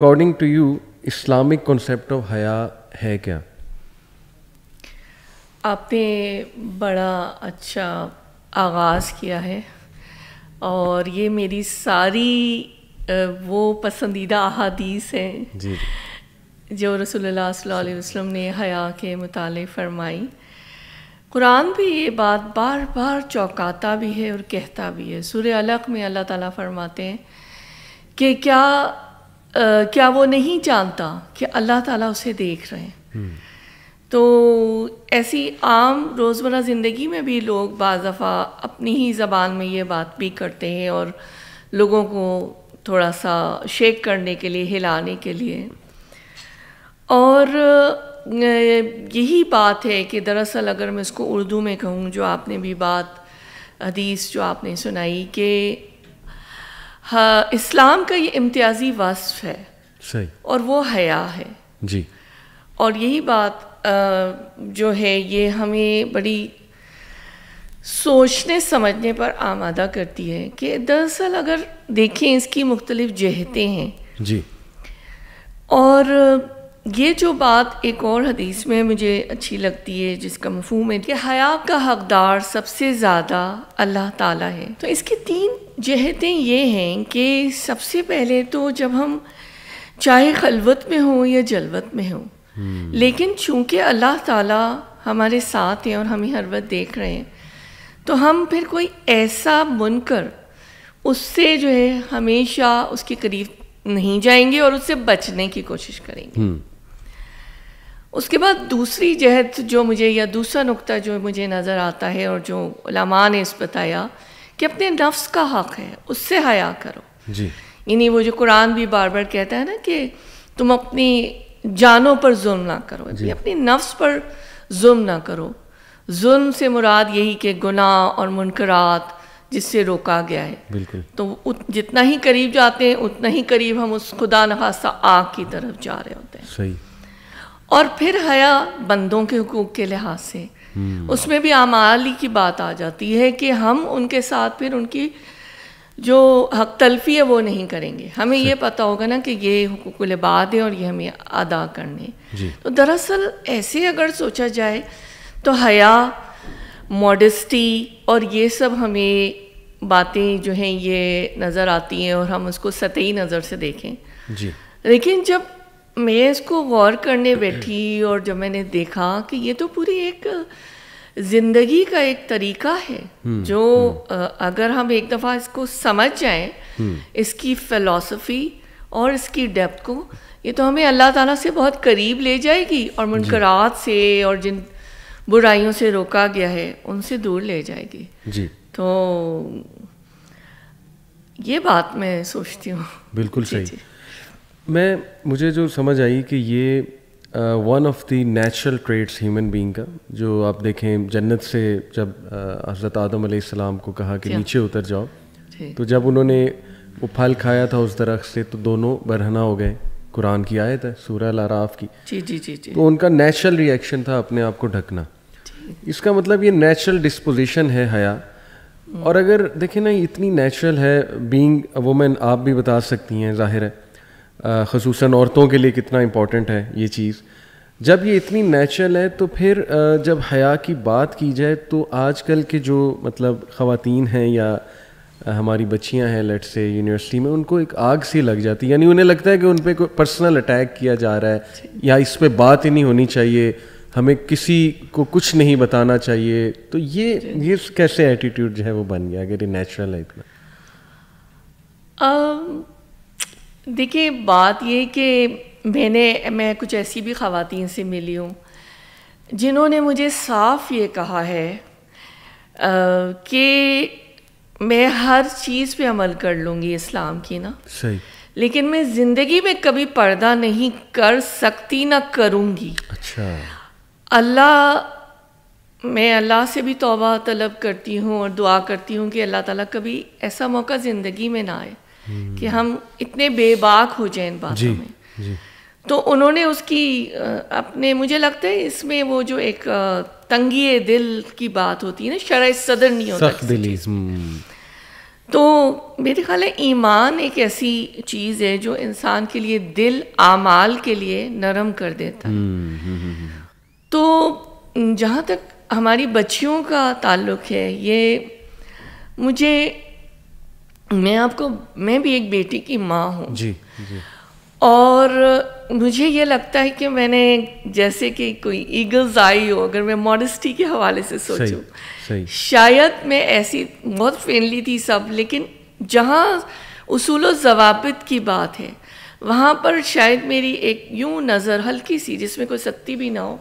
According to you Islamic concept of हया है क्या आपने बड़ा अच्छा आगाज़ किया है और ये मेरी सारी वो पसंदीदा अहादीस हैं जो रसोल्ला वसलम ने हया के मुताल फरमाई कुरान भी ये बात बार बार चौंकाता भी है और कहता भी है सूर्य अलग में अल्लाह ताला फरमाते हैं कि क्या क्या वो नहीं जानता कि अल्लाह ताला उसे देख रहे हैं हम्म। तो ऐसी आम रोज़मर्रा ज़िंदगी में भी लोग बज दफ़ा अपनी ही ज़बान में ये बात भी करते हैं और लोगों को थोड़ा सा शेक करने के लिए हिलाने के लिए और यही बात है कि दरअसल अगर मैं इसको उर्दू में कहूँ जो आपने भी बात हदीस जो आपने सुनाई कि हाँ, इस्लाम का ये इम्तियाजी वास्फ है सही और वो हया है जी और यही बात जो है ये हमें बड़ी सोचने समझने पर आमादा करती है कि दरअसल अगर देखें इसकी मुख्तलिफ जहतें हैं जी और ये जो बात एक और हदीस में मुझे अच्छी लगती है जिसका मफहूम है कि हया का हकदार सबसे ज़्यादा अल्लाह ताला है तो इसके तीन जहतें ये हैं कि सबसे पहले तो जब हम चाहे खलवत में हों या जलवत में हों हम्म। लेकिन चूंकि अल्लाह ताला हमारे साथ हैं और हमें हर वक्त देख रहे हैं तो हम फिर कोई ऐसा बुनकर उससे जो है हमेशा उसके करीब नहीं जाएंगे और उससे बचने की कोशिश करेंगे हम्म। उसके बाद दूसरी जहत जो मुझे या दूसरा नुक्ता जो मुझे नज़र आता है और जो उलमा ने इस बताया कि अपने नफ्स का हक है उससे हया करो जी यानी वो जो कुरान भी बार बार कहता है ना कि तुम अपनी जानों पर जुल्म ना करो अपनी नफ्स पर जुल्म ना करो जुल्म से मुराद यही कि गुनाह और मुनकरात जिससे रोका गया है बिल्कुल तो जितना ही करीब जाते हैं उतना ही करीब हम उस खुदा नखास्ता आग की तरफ जा रहे होते हैं सही और फिर हया बंदों के हकूक़ के लिहाज से Hmm. उसमें भी आमाली की बात आ जाती है कि हम उनके साथ फिर उनकी जो हक तलफी है वो नहीं करेंगे हमें ये पता होगा ना कि ये हकूक़ुल लबाद है और ये हमें अदा करने तो दरअसल ऐसे अगर सोचा जाए तो हया मॉडस्टी और ये सब हमें बातें जो हैं ये नज़र आती हैं और हम उसको सतही नज़र से देखें जी लेकिन जब मैं इसको गौर करने बैठी और जब मैंने देखा कि ये तो पूरी एक जिंदगी का एक तरीका है हम्म, जो हम्म। अगर हम एक दफ़ा इसको समझ जाएं हम्म। इसकी फ़िलासफ़ी और इसकी डेप्थ को ये तो हमें अल्लाह ताला से बहुत करीब ले जाएगी और मुनकरात से और जिन बुराइयों से रोका गया है उनसे दूर ले जाएगी जी तो ये बात मैं सोचती हूँ बिल्कुल सही मैं मुझे जो समझ आई कि ये one of the natural traits human being का जो आप देखें जन्नत से जब हज़रत आदम सलाम को कहा कि नीचे उतर जाओ तो जब उन्होंने वो फल खाया था उस दरख्त से तो दोनों बरहना हो गए कुरान की आयत है सूरह लाराफ की जी जी जी जी तो उनका नेचुरल रिएक्शन था अपने आप को ढकना इसका मतलब ये नेचुरल डिस्पोजिशन है हया और हम्म। अगर देखें ना इतनी नेचुरल है बीइंग अ वुमेन आप भी बता सकती हैं जाहिर है खसूस औरतों के लिए कितना इम्पोर्टेंट है ये चीज़ जब ये इतनी नेचुरल है तो फिर जब हया की बात की जाए तो आजकल के जो मतलब ख़वातीन हैं या हमारी बच्चियां हैं लेट से यूनिवर्सिटी में उनको एक आग सी लग जाती है यानी उन्हें लगता है कि उन पर कोई पर्सनल अटैक किया जा रहा है या इस पर बात ही नहीं होनी चाहिए हमें किसी को कुछ नहीं बताना चाहिए तो ये ये कैसे एटीट्यूड जो है वो बन गया अगर ये नेचुरल है इतना um... देखिए बात ये कि मैंने मैं कुछ ऐसी भी खातन से मिली हूँ जिन्होंने मुझे साफ ये कहा है कि मैं हर चीज़ पे अमल कर लूँगी इस्लाम की ना सही लेकिन मैं ज़िंदगी में कभी पर्दा नहीं कर सकती ना करूँगी अच्छा अल्लाह मैं अल्लाह से भी तोबा तलब करती हूँ और दुआ करती हूँ कि अल्लाह ताला कभी ऐसा मौका ज़िंदगी में ना आए कि hmm. हम इतने बेबाक हो जाए इन बातों जी, में जी. तो उन्होंने उसकी अपने मुझे लगता है इसमें वो जो एक तंगी दिल की बात होती है ना शराय सदर नहीं होता hmm। तो मेरे ख्याल है ईमान एक ऐसी चीज़ है जो इंसान के लिए दिल आमाल के लिए नरम कर देता है hmm, तो जहाँ तक हमारी बच्चियों का ताल्लुक है ये मुझे मैं आपको मैं भी एक बेटी की माँ हूँ जी, जी और मुझे ये लगता है कि मैंने जैसे कि कोई ईगल्स आई हो अगर मैं मॉडस्टी के हवाले से सोचूं शायद मैं ऐसी बहुत फ्रेंडली थी सब लेकिन जहाँ उसूल जवाबित की बात है वहाँ पर शायद मेरी एक यूं नज़र हल्की सी जिसमें कोई सख्ती भी ना हो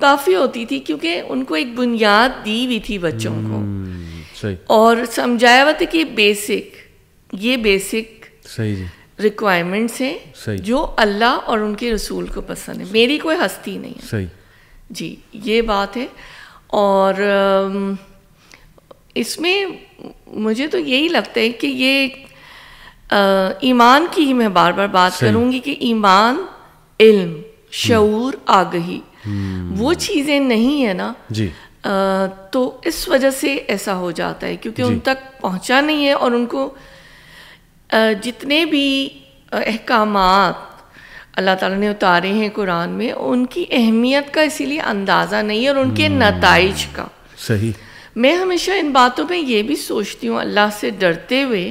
काफ़ी होती थी क्योंकि उनको एक बुनियाद दी हुई थी बच्चों को हम्म, और समझाया हुआ था कि बेसिक ये बेसिक सही जी रिक्वायरमेंट्स हैं जो अल्लाह और उनके रसूल को पसंद है मेरी कोई हस्ती नहीं है सही जी ये बात है और इसमें मुझे तो यही लगता है कि ये ईमान की ही मैं बार बार बात करूंगी कि ईमान इल्म शूर हम्म। आगही वो हम्म। चीज़ें नहीं है ना जी आ, तो इस वजह से ऐसा हो जाता है क्योंकि उन तक पहुंचा नहीं है और उनको जितने भी अहकाम अल्लाह ताला ने उतारे हैं कुरान में उनकी अहमियत का इसीलिए अंदाज़ा नहीं है और उनके हम्म। नतज का सही मैं हमेशा इन बातों में ये भी सोचती हूँ अल्लाह से डरते हुए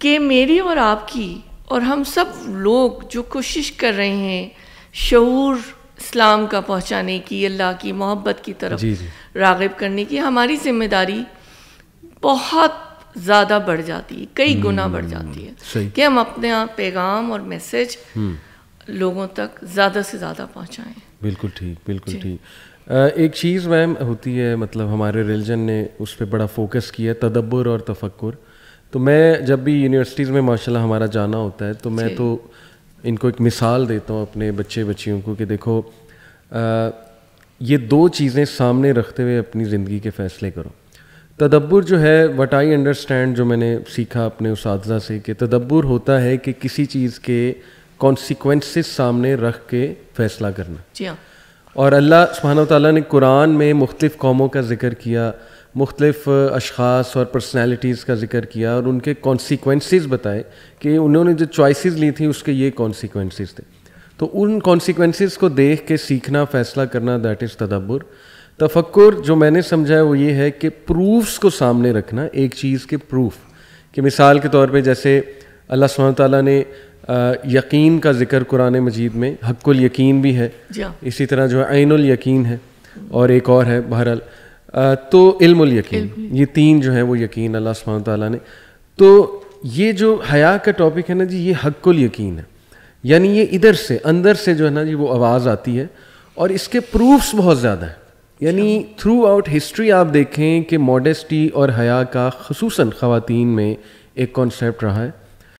कि मेरी और आपकी और हम सब लोग जो कोशिश कर रहे हैं शूर इस्लाम का पहुँचाने की अल्लाह की मोहब्बत की तरफ रागब करने की हमारी जिम्मेदारी बहुत ज़्यादा बढ़ जाती है कई गुना बढ़ हम्म, जाती है कि हम अपने यहाँ पैगाम और मैसेज हम्म। लोगों तक ज़्यादा से ज़्यादा पहुँचाएँ बिल्कुल ठीक बिल्कुल ठीक एक चीज़ मैम होती है मतलब हमारे रिलीजन ने उस पर बड़ा फोकस किया तदब्बर और तफक्र तो मैं जब भी यूनिवर्सिटीज़ में माशाल्लाह हमारा जाना होता है तो मैं तो इनको एक मिसाल देता हूँ अपने बच्चे बच्चियों को कि देखो आ, ये दो चीज़ें सामने रखते हुए अपनी ज़िंदगी के फ़ैसले करो तदब्बर जो है वट आई अंडरस्टैंड जो मैंने सीखा अपने उस से कि तदब्बर होता है कि किसी चीज़ के कॉन्सिक्वेंसेस सामने रख के फैसला करना जी हाँ और अल्लाह सुबहाना ताली ने कुरान में मुख्तफ़ कौमों का जिक्र किया मुख्तफ अशास और पर्सनैलिटीज़ का जिक्र किया और उनके कॉन्सिक्वेंस बताए कि उन्होंने जो चॉइसिस ली थी उसके ये कॉन्सिक्वेंस थे तो उन कॉन्सिक्वेंस को देख के सीखना फ़ैसला करना दैट इज़ तदब्बर तफक्र जो मैंने समझा है वो ये है कि प्रूफ्स को सामने रखना एक चीज़ के प्रूफ कि मिसाल के तौर पे जैसे अल्लाह सुबह ताली ने यकीन का जिक्र कुरान मजीद में हक्कुल यकीन भी है हाँ। इसी तरह जो है आइनुल यकीन है और एक और है बहरहाल तो इल्मुल यकीन ये तीन जो है वो यकीन अल्लाह सुबहान ताला ने तो ये जो हया का टॉपिक है ना जी ये हक्कुल यकीन है यानी ये इधर से अंदर से जो है ना जी वो आवाज़ आती है और इसके प्रूफ्स बहुत ज़्यादा हैं यानी थ्रू आउट हिस्ट्री आप देखें कि मॉडेस्टी और हया का खसूस ख़वान में एक कॉन्सेप्ट रहा है